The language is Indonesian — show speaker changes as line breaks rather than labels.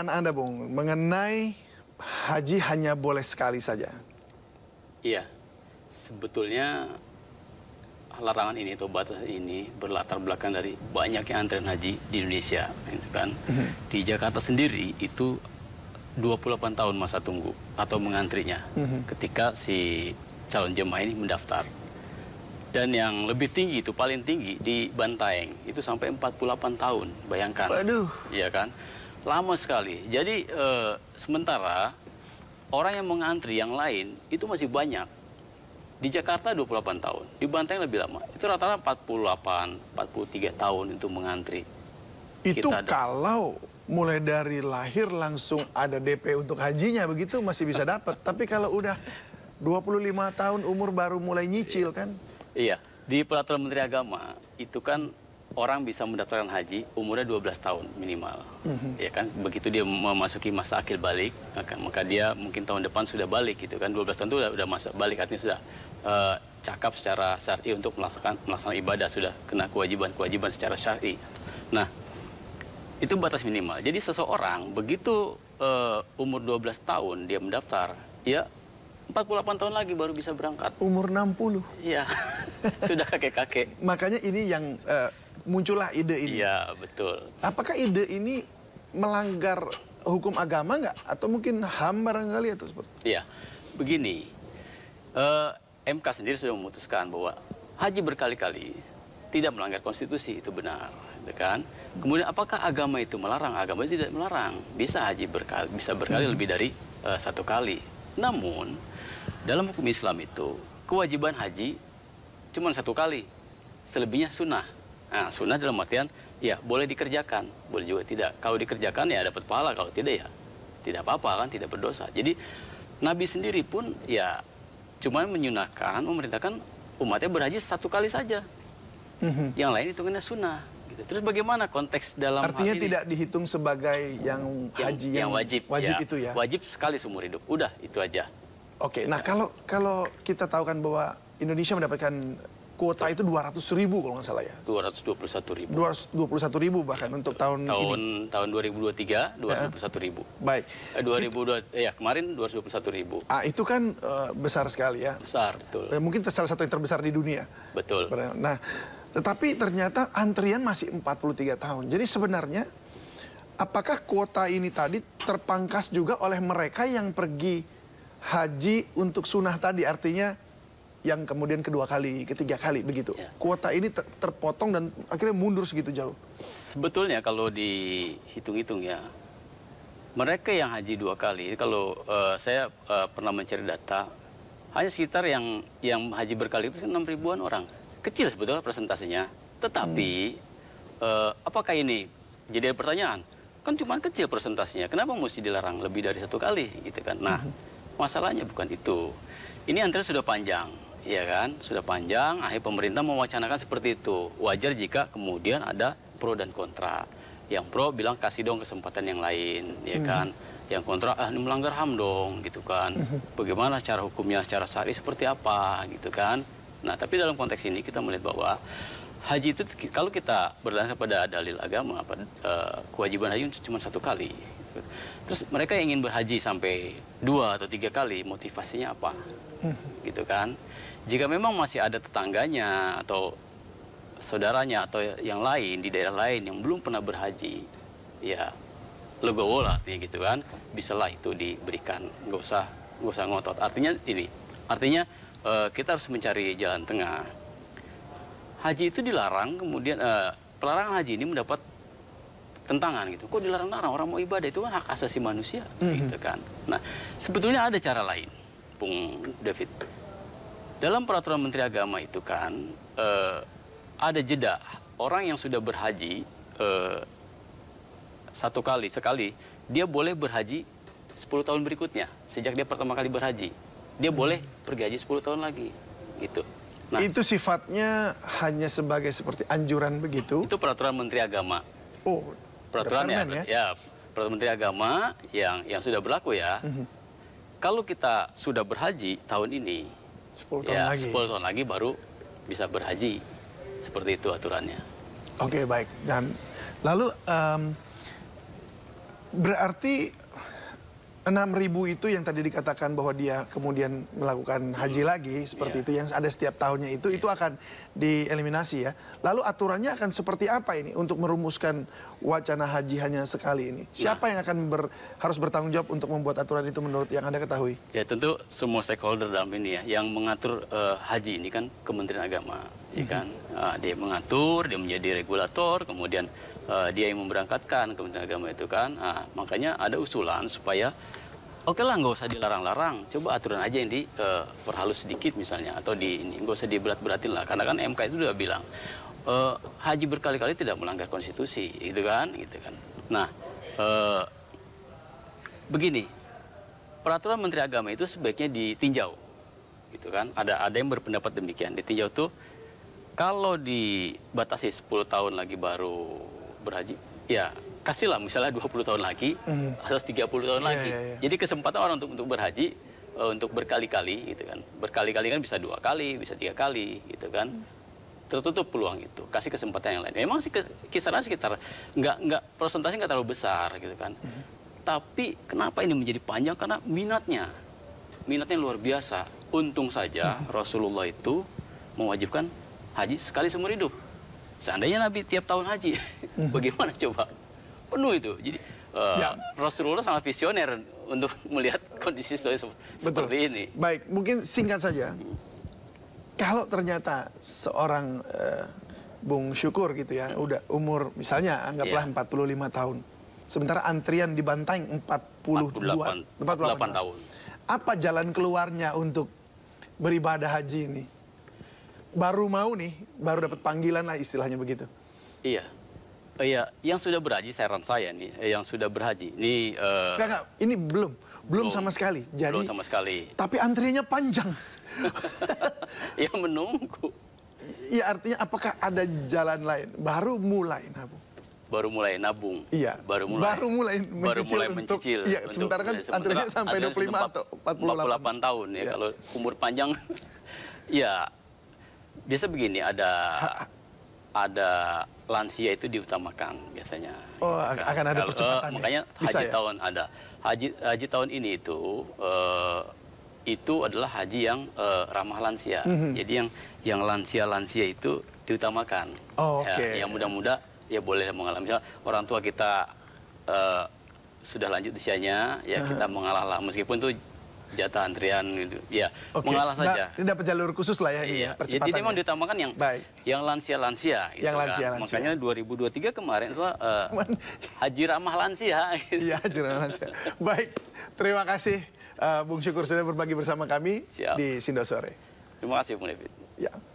tanggapan Anda, Bung, mengenai haji hanya boleh sekali saja?
Iya, sebetulnya larangan ini atau batas ini berlatar belakang dari banyaknya antrean haji di Indonesia, itu kan. Mm-hmm. Di Jakarta sendiri itu 28 tahun masa tunggu atau mengantrinya mm-hmm. ketika si calon jemaah ini mendaftar. Dan yang lebih tinggi itu paling tinggi di Bantaeng itu sampai 48 tahun, bayangkan. Waduh. Iya kan? Lama sekali. Jadi e, sementara orang yang mengantri yang lain itu masih banyak. Di Jakarta 28 tahun, di Banteng lebih lama. Itu rata-rata 48, 43 tahun itu mengantri.
Itu Kita kalau mulai dari lahir langsung ada DP untuk hajinya begitu masih bisa dapat. Tapi kalau udah 25 tahun umur baru mulai nyicil kan?
Iya, di peraturan Menteri Agama itu kan orang bisa mendaftarkan haji umurnya 12 tahun minimal. Mm-hmm. Ya kan? Begitu dia memasuki masa akil balik, maka, maka dia mungkin tahun depan sudah balik gitu kan. 12 tahun itu sudah, sudah masuk balik artinya sudah uh, cakap secara syar'i untuk melaksanakan melaksanakan ibadah sudah kena kewajiban-kewajiban secara syar'i. Nah, itu batas minimal. Jadi seseorang begitu uh, umur 12 tahun dia mendaftar, ya 48 tahun
lagi baru bisa berangkat. Umur 60. Iya. Sudah kakek-kakek. Makanya ini yang uh, muncullah ide ini. Iya, betul. Apakah ide ini melanggar hukum agama nggak? Atau mungkin HAM barangkali atau seperti
Iya, begini. Uh, eh, MK sendiri sudah memutuskan bahwa haji berkali-kali tidak melanggar konstitusi, itu benar. Gitu kan? Kemudian apakah agama itu melarang? Agama itu tidak melarang. Bisa haji berkali, bisa berkali hmm. lebih dari uh, satu kali. Namun, dalam hukum Islam itu, kewajiban haji cuma satu kali. Selebihnya sunnah. Nah, sunnah dalam artian ya boleh dikerjakan, boleh juga tidak. Kalau dikerjakan ya dapat pahala, kalau tidak ya tidak apa-apa kan, tidak berdosa. Jadi Nabi sendiri pun ya cuma menyunahkan, memerintahkan umatnya berhaji satu kali saja. mm Yang lain itu kena sunnah. Gitu. Terus bagaimana konteks dalam Artinya hal tidak
ini? dihitung sebagai yang, yang haji yang, yang wajib, wajib ya, itu ya. Wajib sekali seumur hidup. Udah, itu aja. Oke, nah kalau kalau kita tahu kan bahwa Indonesia mendapatkan kuota itu 200 ribu kalau nggak salah ya.
221 ribu.
221 ribu bahkan untuk tahun, tahun
ini. Tahun 2023, 221 ya. ribu. Baik. Eh, 2002, itu, eh, ya kemarin 221 ribu.
Ah, itu kan uh, besar sekali ya. Besar, betul. Eh, mungkin salah satu yang terbesar di dunia. Betul. Nah, tetapi ternyata antrian masih 43 tahun. Jadi sebenarnya apakah kuota ini tadi terpangkas juga oleh mereka yang pergi haji untuk sunnah tadi? Artinya yang kemudian kedua kali, ketiga kali begitu. Ya. Kuota ini ter terpotong dan akhirnya mundur segitu jauh.
Sebetulnya kalau dihitung-hitung ya, mereka yang haji dua kali, kalau uh, saya uh, pernah mencari data, hanya sekitar yang yang haji berkali itu enam ribuan orang. Kecil sebetulnya presentasinya. Tetapi hmm. uh, apakah ini jadi ada pertanyaan? Kan cuma kecil presentasinya. Kenapa mesti dilarang lebih dari satu kali gitu kan? Nah, hmm. masalahnya bukan itu. Ini antara sudah panjang Iya kan, sudah panjang. Akhir pemerintah mewacanakan seperti itu. Wajar jika kemudian ada pro dan kontra. Yang pro bilang kasih dong kesempatan yang lain, ya hmm. kan. Yang kontra, ah ini melanggar HAM dong, gitu kan. Hmm. Bagaimana cara hukumnya, secara sehari seperti apa, gitu kan. Nah, tapi dalam konteks ini kita melihat bahwa haji itu kalau kita berdasarkan pada dalil agama, pada, uh, kewajiban haji cuma satu kali. Gitu. Terus mereka yang ingin berhaji sampai dua atau tiga kali, motivasinya apa? Mhm. Gitu kan? Jika memang masih ada tetangganya atau saudaranya atau yang lain di daerah lain yang belum pernah berhaji, ya legowo lah artinya gitu kan, lah itu diberikan, nggak usah nggak usah ngotot. Artinya ini, artinya uh, kita harus mencari jalan tengah. Haji itu dilarang, kemudian uh, pelarangan haji ini mendapat bertentangan gitu. Kok dilarang-larang orang mau ibadah itu kan hak asasi manusia mm-hmm. gitu kan. Nah, sebetulnya ada cara lain, Bung David. Dalam peraturan Menteri Agama itu kan eh, ada jeda. Orang yang sudah berhaji eh, satu kali sekali, dia boleh berhaji 10 tahun berikutnya sejak dia pertama kali berhaji. Dia boleh pergi haji 10 tahun lagi gitu.
Nah, itu sifatnya hanya sebagai seperti anjuran begitu. Itu
peraturan Menteri Agama. Oh, peraturannya ya, ya, ya peraturan Menteri Agama yang yang sudah berlaku ya. Mhm. Kalau kita sudah berhaji tahun ini,
10 ya, tahun ya, lagi. 10
tahun lagi baru bisa berhaji. Seperti itu aturannya.
Oke, okay, baik. Dan lalu um, berarti enam ribu itu yang tadi dikatakan bahwa dia kemudian melakukan haji hmm. lagi seperti yeah. itu yang ada setiap tahunnya itu yeah. itu akan dieliminasi ya. Lalu aturannya akan seperti apa ini untuk merumuskan wacana haji hanya sekali ini? Nah. Siapa nah. yang akan ber, harus bertanggung jawab untuk membuat aturan itu menurut yang Anda ketahui?
Ya tentu semua stakeholder dalam ini ya yang mengatur uh, haji ini kan Kementerian Agama, ikan ya hmm. Uh, ah, dia mengatur, dia menjadi regulator, kemudian uh, dia yang memberangkatkan Kementerian Agama itu kan. Nah, makanya ada usulan supaya Oke lah, nggak usah dilarang-larang. Coba aturan aja yang diperhalus eh, uh, sedikit misalnya, atau di nggak usah diberat-beratin lah. Karena kan MK itu sudah bilang uh, haji berkali-kali tidak melanggar konstitusi, gitu kan, gitu kan. Nah, uh, begini, peraturan Menteri Agama itu sebaiknya ditinjau, gitu kan. Ada ada yang berpendapat demikian, ditinjau tuh kalau dibatasi 10 tahun lagi baru berhaji, ya kasihlah misalnya 20 tahun lagi, mm. atau 30 tahun yeah, lagi. Yeah, yeah. Jadi kesempatan orang untuk untuk berhaji e, untuk berkali-kali gitu kan. Berkali-kali kan bisa dua kali, bisa tiga kali gitu kan. Mm. Tertutup peluang itu, kasih kesempatan yang lain. Memang sih kisaran sekitar nggak nggak prosentasenya nggak terlalu besar gitu kan. Mm. Tapi kenapa ini menjadi panjang? Karena minatnya, minatnya luar biasa. Untung saja mm. Rasulullah itu mewajibkan haji sekali seumur hidup. Seandainya Nabi tiap tahun haji, hmm. bagaimana coba? Penuh itu. Jadi uh, ya. Rasulullah sangat visioner untuk melihat kondisi seperti Betul. ini.
Baik, mungkin singkat saja. Kalau ternyata seorang uh, Bung Syukur gitu ya, udah umur misalnya anggaplah yeah. Ya. 45 tahun. Sementara antrian di Banteng 42 48, 48, tahun. Apa jalan keluarnya untuk beribadah haji ini? baru mau nih, baru dapat panggilan lah istilahnya begitu.
Iya. Uh, iya, yang sudah berhaji saya saran ya nih, eh, yang sudah berhaji. Ini
uh, eh, enggak, ini belum, belum, belum sama sekali. Jadi belum sama sekali. Tapi antriannya panjang. ya menunggu. Iya, artinya apakah ada jalan lain? Baru mulai nabung.
Baru mulai nabung. Iya.
Baru mulai. Baru mulai mencicil. Baru mulai untuk, mencicil iya, untuk, sementara kan eh, sementara, antriannya sampai 25 atau 48. 48
tahun ya, ya. kalau umur panjang. Iya biasa begini ada ada lansia itu diutamakan biasanya.
Oh, kan. akan ada eh, percepatan. Ya? makanya haji ya? tahun
ada. Haji haji tahun ini itu uh, itu adalah haji yang uh, ramah lansia. Mm -hmm. Jadi yang yang lansia-lansia itu diutamakan. Oh, oke. Okay. Ya, yang muda-muda ya boleh mengalami Misalnya, orang tua kita uh, sudah lanjut usianya, ya uh -huh. kita mengalah meskipun itu jatah antrian gitu. Ya, okay. mengalah nah, saja. Nah, ini
dapat jalur khusus lah ya iya. percepatan ya, Jadi memang ya.
ditambahkan yang Baik. yang lansia-lansia gitu yang lansia, kan. Lansia. Makanya 2023 kemarin itu uh, eh, Cuman... haji ramah lansia gitu.
haji ramah lansia. Baik, terima kasih uh, Bung Syukur sudah berbagi bersama kami Siap. di Sindo Sore.
Terima kasih Bung David.
Ya.